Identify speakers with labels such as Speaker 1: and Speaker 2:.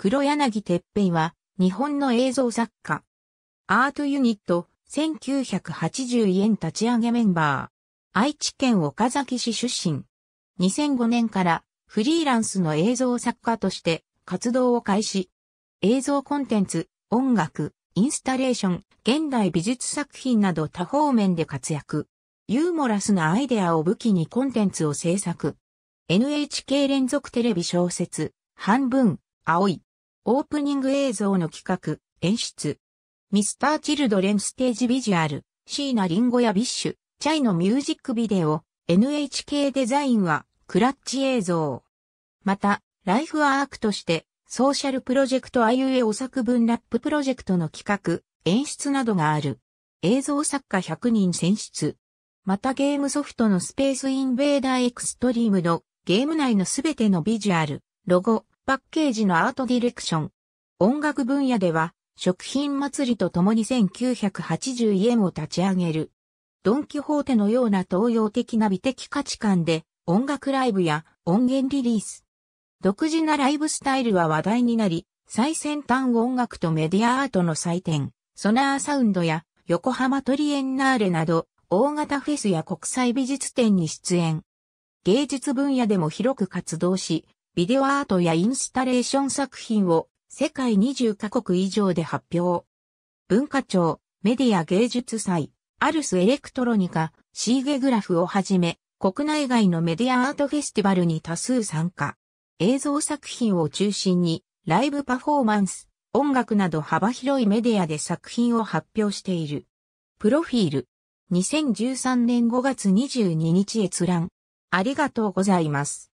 Speaker 1: 黒柳てっぺいは、日本の映像作家。アートユニット、1980円立ち上げメンバー。愛知県岡崎市出身。2005年からフリーランスの映像作家として活動を開始。映像コンテンツ、音楽、インスタレーション、現代美術作品など多方面で活躍。ユーモラスなアイデアを武器にコンテンツを制作。NHK 連続テレビ小説、半分、青い。オープニング映像の企画、演出。ミスター・チルドレンステージビジュアル、椎名ンゴやビッシュ、チャイのミュージックビデオ、NHK デザインは、クラッチ映像。また、ライフアークとして、ソーシャルプロジェクトあゆえお作文ラッププロジェクトの企画、演出などがある。映像作家100人選出。またゲームソフトのスペースインベーダーエクストリームのゲーム内のすべてのビジュアル、ロゴ、パッケージのアートディレクション。音楽分野では、食品祭りとともに1980円を立ち上げる。ドンキホーテのような東洋的な美的価値観で、音楽ライブや音源リリース。独自なライブスタイルは話題になり、最先端音楽とメディアアートの祭典、ソナーサウンドや横浜トリエンナーレなど、大型フェスや国際美術展に出演。芸術分野でも広く活動し、ビデオアートやインスタレーション作品を世界20カ国以上で発表。文化庁、メディア芸術祭、アルスエレクトロニカ、シーゲグラフをはじめ、国内外のメディアアートフェスティバルに多数参加。映像作品を中心に、ライブパフォーマンス、音楽など幅広いメディアで作品を発表している。プロフィール。2013年5月22日閲覧。ありがとうございます。